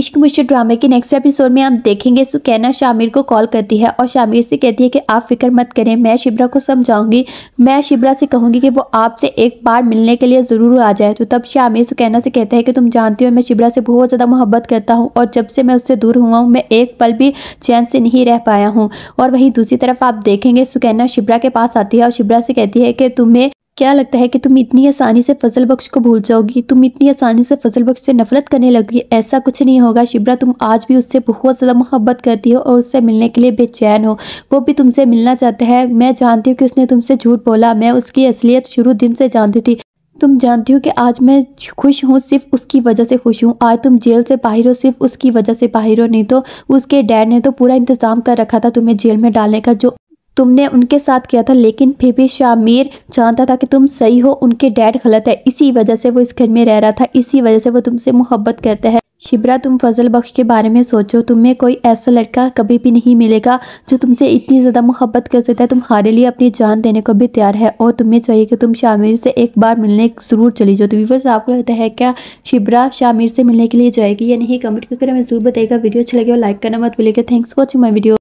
इश्क मुश्किल ड्रामे के नेक्स्ट एपिसोड में आप देखेंगे सुकैना शामिर को कॉल करती है और शामिर से कहती है कि आप फिक्र मत करें मैं शिब्रा को समझाऊंगी मैं शिब्रा से कहूंगी कि वो आपसे एक बार मिलने के लिए ज़रूर आ जाए तो तब शामिर सुकैना से कहता है कि तुम जानती हो मैं शिब्रा से बहुत ज़्यादा मोहब्बत करता हूँ और जब से मैं उससे दूर हुआ हूँ मैं एक पल भी चैन से नहीं रह पाया हूँ और वहीं दूसरी तरफ आप देखेंगे सुकैना शिब्रा के पास आती है और शिब्रा से कहती है कि तुम्हें क्या लगता है कि तुम इतनी आसानी से फजल बख्श को भूल जाओगी तुम इतनी आसानी से फजल बख्श से नफरत करने लगोगी ऐसा कुछ नहीं होगा शिब्रा तुम आज भी उससे बहुत ज़्यादा मोहब्बत करती हो और उससे मिलने के लिए बेचैन हो वो भी तुमसे मिलना चाहता है मैं जानती हूँ कि उसने तुमसे झूठ बोला मैं उसकी असलियत शुरू दिन से जानती थी तुम जानती हो कि आज मैं खुश हूँ सिर्फ उसकी वजह से खुश हूँ आज तुम जेल से बाहर हो सिर्फ उसकी वजह से बाहर हो नहीं तो उसके डैड ने तो पूरा इंतज़ाम कर रखा था तुम्हें जेल में डालने का जो तुमने उनके साथ किया था लेकिन फिर भी शामिर जानता था कि तुम सही हो उनके डैड गलत है इसी वजह से वो इस घर में रह रहा था इसी वजह से वो तुमसे मोहब्बत करता है शिब्रा तुम फजल बख्श के बारे में सोचो तुम्हें कोई ऐसा लड़का कभी भी नहीं मिलेगा जो तुमसे इतनी ज़्यादा मोहब्बत कर सकता है तुम्हारे लिए अपनी जान देने को भी तैयार है और तुम्हें चाहिए कि तुम शामिर से एक बार मिलने ज़रूर चली जाओ तो व्यूवर्स आपको लगता है क्या शिब्रा शामिर से मिलने के लिए जाएगी या नहीं कमेंट करके हमें जरूर बताएगा वीडियो अच्छा लगे और लाइक करना मत भूलिएगा thanks for watching my video